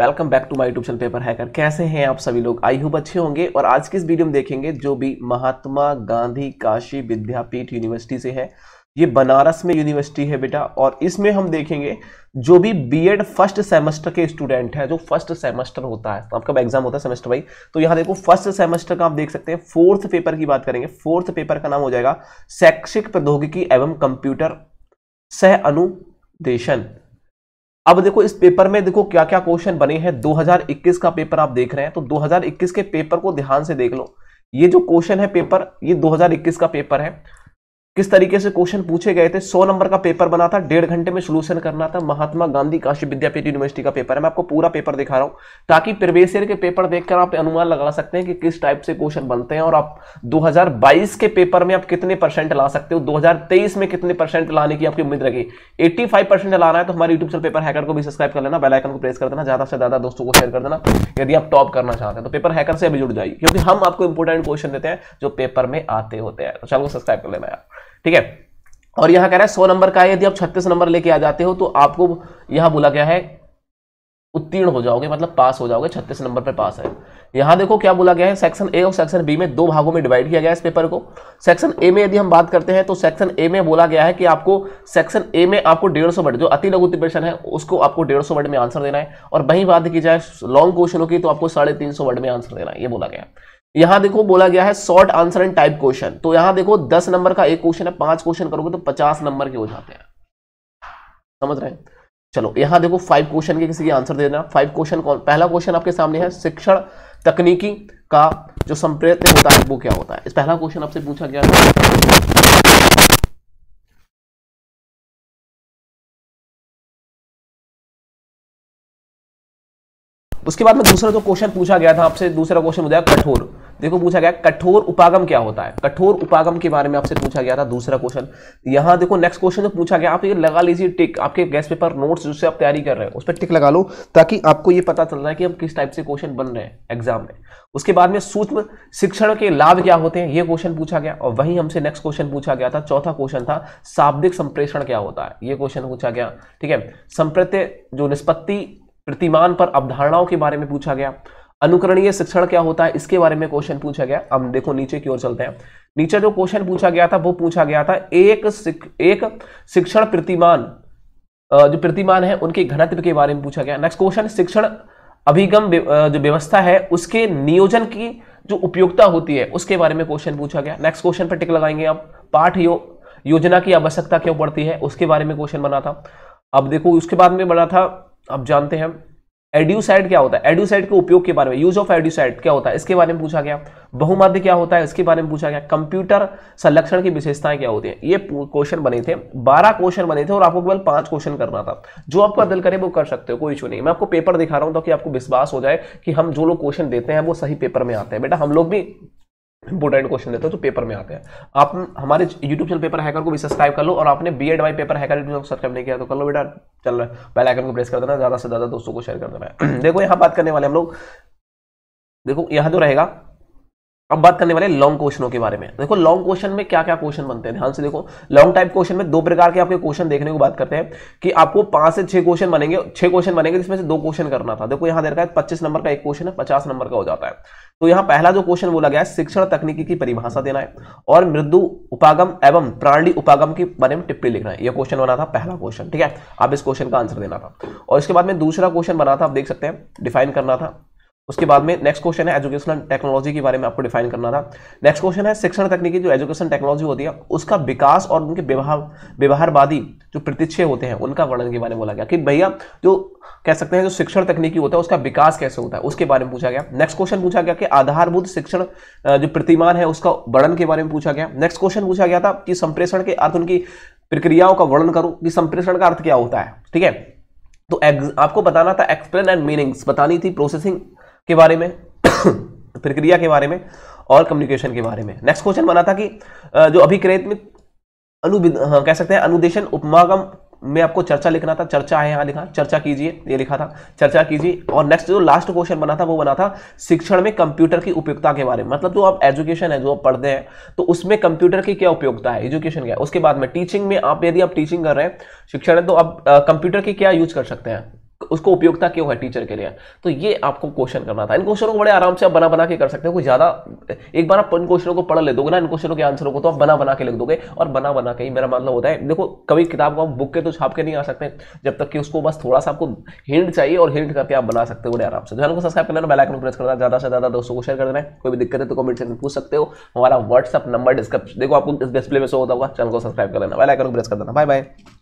welcome back to my YouTube channel paper hacker कैसे हैं आप सभी लोग आई होप अच्छे होंगे और आज की इस वीडियो में देखेंगे जो भी महात्मा गांधी काशी विद्यापीठ यूनिवर्सिटी से है ये बनारस में यूनिवर्सिटी है बेटा और इसमें हम देखेंगे जो भी बीएड फर्स्ट सेमेस्टर के स्टूडेंट है जो फर्स्ट सेमेस्टर होता है तो आपका एग्जाम होता है सेमेस्टर वाइज तो यहाँ देखो फर्स्ट सेमेस्टर का आप देख सकते हैं फोर्थ पेपर की बात करेंगे फोर्थ पेपर का नाम हो जाएगा शैक्षिक प्रौद्योगिकी एवं कंप्यूटर सह अनुदेशन अब देखो इस पेपर में देखो क्या क्या क्वेश्चन बने हैं 2021 का पेपर आप देख रहे हैं तो 2021 के पेपर को ध्यान से देख लो ये जो क्वेश्चन है पेपर ये 2021 का पेपर है किस तरीके से क्वेश्चन पूछे गए थे सौ नंबर का पेपर बना था डेढ़ घंटे में सोल्यूशन करना था महात्मा गांधी काशी विद्यापीठ यूनिवर्सिटी का पेपर है मैं आपको पूरा पेपर दिखा रहा हूं ताकि प्रीवियस के पेपर देखकर आप अनुमान लगा सकते हैं कि किस टाइप से क्वेश्चन बनते हैं और आप 2022 के पेपर में आप कितने परसेंट ला सकते हो दो में कितने परसेंट लाने की आपकी उम्मीद रखी एट्टी लाना है तो हमारे यूट्यूब चैनल पेपर हैकर को भी सब्सक्राइब कर लेना बेलाइकन को प्रेस कर देना ज्यादा से ज्यादा दोस्तों को शेयर कर देना यदि आप टॉप करना चाहते हैं तो पेपर हैकर से भी जुड़ जाइए क्योंकि हम आपको इंपोर्टेंट क्वेश्चन देते हैं जो पेपर में आते होते हैं तो चलो सब्सक्राइब कर लेना यार ठीक है और यहाँ कह रहा है सौ नंबर का है यदि आप छत्तीस नंबर लेके आ जाते हो तो आपको यहाँ बोला गया है उत्तीर्ण हो जाओगे मतलब पास हो जाओगे छत्तीस नंबर पर पास है यहां देखो क्या बोला गया है सेक्शन ए और सेक्शन बी में दो भागों में डिवाइड किया गया है इस पेपर को सेक्शन ए में यदि हम बात करते हैं तो सेक्शन ए में बोला गया है कि आपको सेक्शन ए में आपको डेढ़ सौ वर्ड जो अति लघु प्रश्न है उसको आपको डेढ़ सौ वर्ड में आंसर देना है और वहीं बात की जाए लॉन्ग क्वेश्चनों की तो आपको साढ़े तीन सौ वर्ड में आंसर देना है ये बोला गया यहां देखो बोला गया है short answer and type question तो यहां देखो दस नंबर का एक क्वेश्चन है पांच क्वेश्चन करोगे तो पचास नंबर के हो जाते हैं समझ रहे हैं चलो यहां देखो फाइव क्वेश्चन के किसी के आंसर दे देना फाइव क्वेश्चन कौन पहला क्वेश्चन आपके सामने है शिक्षण तकनीकी का जो संप्रेत होता है वो क्या होता है इस पहला क्वेश्चन आपसे पूछा गया उसके बाद में दूसरा जो क्वेश्चन पूछा गया था आपसे दूसरा क्वेश्चन हो जाएगा कठोर देखो पूछा गया कठोर उपागम क्या होता है कठोर उपागम के बारे में आपसे पूछा गया था दूसरा क्वेश्चन यहां देखो नेक्स्ट क्वेश्चन जो पूछा गया आप ये लगा लीजिए टिक आपके गैस पेपर नोट्स जिससे आप तैयारी कर रहे हो उस पर टिक लगा लो ताकि आपको ये पता चल रहा है कि हम किस टाइप से क्वेश्चन बन रहे हैं एग्जाम में उसके बाद में सूक्ष्म शिक्षण के लाभ क्या होते हैं यह क्वेश्चन पूछा गया और वहीं हमसे नेक्स्ट क्वेश्चन पूछा गया था चौथा क्वेश्चन था शाब्दिक संप्रेषण क्या होता है यह क्वेश्चन पूछा गया ठीक है संप्रत्य जो निष्पत्ति प्रतिमान पर अवधारणाओं के बारे में पूछा गया अनुकरणीय शिक्षण क्या होता है इसके बारे में क्वेश्चन पूछा गया अब देखो नीचे की ओर चलते हैं नीचे जो क्वेश्चन पूछा गया था वो पूछा गया था एक एक शिक्षण प्रतिमान जो प्रतिमान है उनके घनत्व के बारे में पूछा गया नेक्स्ट क्वेश्चन शिक्षण अभिगम जो व्यवस्था है उसके नियोजन की जो उपयोगिता होती है उसके बारे में क्वेश्चन पूछा गया नेक्स्ट क्वेश्चन पर टिक लगाएंगे आप पाठ यो, योजना की आवश्यकता क्यों पड़ती है उसके बारे में क्वेश्चन बना था अब देखो उसके बाद में बना था अब जानते हैं एड्यूसाइड क्या होता है एड्यूसाइड के उपयोग के बारे में यूज ऑफ एड्यूसाइड क्या होता है इसके बारे में पूछा गया बहुमाध्य क्या होता है इसके बारे में पूछा गया कंप्यूटर संरक्षण की विशेषताएं क्या होती है ये क्वेश्चन बने थे बारह क्वेश्चन बने थे और आपको केवल पांच क्वेश्चन करना था जो आपका दिल करे वो कर सकते हो कोई इशू नहीं मैं आपको पेपर दिखा रहा हूं ताकि आपको विश्वास हो जाए कि हम जो लोग क्वेश्चन देते हैं वो सही पेपर में आते हैं बेटा हम लोग भी इंपॉर्टेंट क्वेश्चन देता है जो पेपर में आते हैं आप हमारे यूट्यूब चैनल पेपर हैकर को भी सब्सक्राइब कर लो और आपने B Ed by paper hacker YouTube subscribe नहीं किया तो कर लो बेटा चल रहा है पहले आइकन को प्रेस कर देना ज़्यादा से ज़्यादा दोस्तों को शेयर कर देना है देखो यहाँ बात करने वाले हम लोग देखो यहाँ जो रहेगा अब बात करने वाले लॉन्ग क्वेश्चनों के बारे में देखो लॉन्ग क्वेश्चन में क्या क्या क्वेश्चन बनते हैं ध्यान से देखो लॉन्ग टाइप क्वेश्चन में दो प्रकार के आपके क्वेश्चन देखने को बात करते हैं कि आपको पांच से छह क्वेश्चन बनेंगे छह क्वेश्चन बनेंगे जिसमें से दो क्वेश्चन करना था देखो यहां देखा है पच्चीस नंबर का एक क्वेश्चन है पचास नंबर का हो जाता है तो यहां पहला जो क्वेश्चन बोला गया है शिक्षण तकनीकी की परिभाषा देना है और मृदु उपागम एवं प्राणी उपागम के बारे में टिप्पणी लिखना है यह क्वेश्चन बना था पहला क्वेश्चन ठीक है आप इस क्वेश्चन का आंसर देना था और इसके बाद में दूसरा क्वेश्चन बना था आप देख सकते हैं डिफाइन करना था उसके बाद में नेक्स्ट क्वेश्चन है एजुकेशनल टेक्नोलॉजी के बारे में आपको डिफाइन करना था नेक्स्ट क्वेश्चन है शिक्षण तकनीकी जो एजुकेशन टेक्नोलॉजी होती है उसका विकास और उनके व्यवहार व्यवहारवादी जो प्रतीक्षे होते हैं उनका वर्णन के बारे में बोला गया कि भैया जो कह सकते हैं जो शिक्षण तकनीकी होता है उसका विकास कैसे होता है उसके बारे में पूछा गया नेक्स्ट क्वेश्चन पूछा गया कि आधारभूत शिक्षण जो प्रतिमान है उसका वर्णन के बारे में पूछा गया नेक्स्ट क्वेश्चन पूछा गया था कि संप्रेषण के अर्थ उनकी प्रक्रियाओं का वर्णन करो कि संप्रेषण का अर्थ क्या होता है ठीक है तो आपको बताना था एक्सप्लेन एंड मीनिंग्स बतानी थी प्रोसेसिंग के बारे में प्रक्रिया के बारे में और कम्युनिकेशन के बारे में नेक्स्ट क्वेश्चन बना था कि जो अभिक्रेत में अनु हाँ, कह सकते हैं अनुदेशन उपमागम में आपको चर्चा लिखना था चर्चा है यहाँ लिखा चर्चा कीजिए ये लिखा था चर्चा कीजिए और नेक्स्ट जो लास्ट क्वेश्चन बना था वो बना था शिक्षण में कंप्यूटर की उपयोगिता के बारे में मतलब जो आप एजुकेशन है जो आप पढ़ते हैं तो उसमें कंप्यूटर की क्या उपयोगिता है एजुकेशन क्या उसके बाद में टीचिंग में आप यदि आप टीचिंग कर रहे हैं शिक्षण है तो आप कंप्यूटर की क्या यूज कर सकते हैं उसको उपयोगता क्यों है टीचर के लिए तो ये आपको क्वेश्चन करना था इन क्वेश्चनों को बड़े आराम से आप बना बना के कर सकते हो कोई ज़्यादा एक बार आप इन क्वेश्चनों को पढ़ ले दोगे ना इन क्वेश्चनों के आंसरों को तो आप बना बना के लिख दोगे और बना बना के ही मेरा मतलब होता है देखो कभी किताब को आप बुक के तो छाप के नहीं आ सकते जब तक कि उसको बस थोड़ा सा आपको हिंट चाहिए और हिंट करके आप बना सकते हो बड़े आराम से तो चैनल को सब्सक्राइब करना बेलाइकन प्रेस करना ज़्यादा से ज़्यादा दोस्तों को शेयर कर देना कोई भी दिक्कत है तो कमेंट सेक्शन पूछ सकते हो हमारा व्हाट्सअप नंबर डिस्क्रिप्शन देखो आपको डिस्प्ले में शो होता होगा चैनल को सब्सक्राइब कर लेना बेलाइकन प्रेस कर देना बाय बाय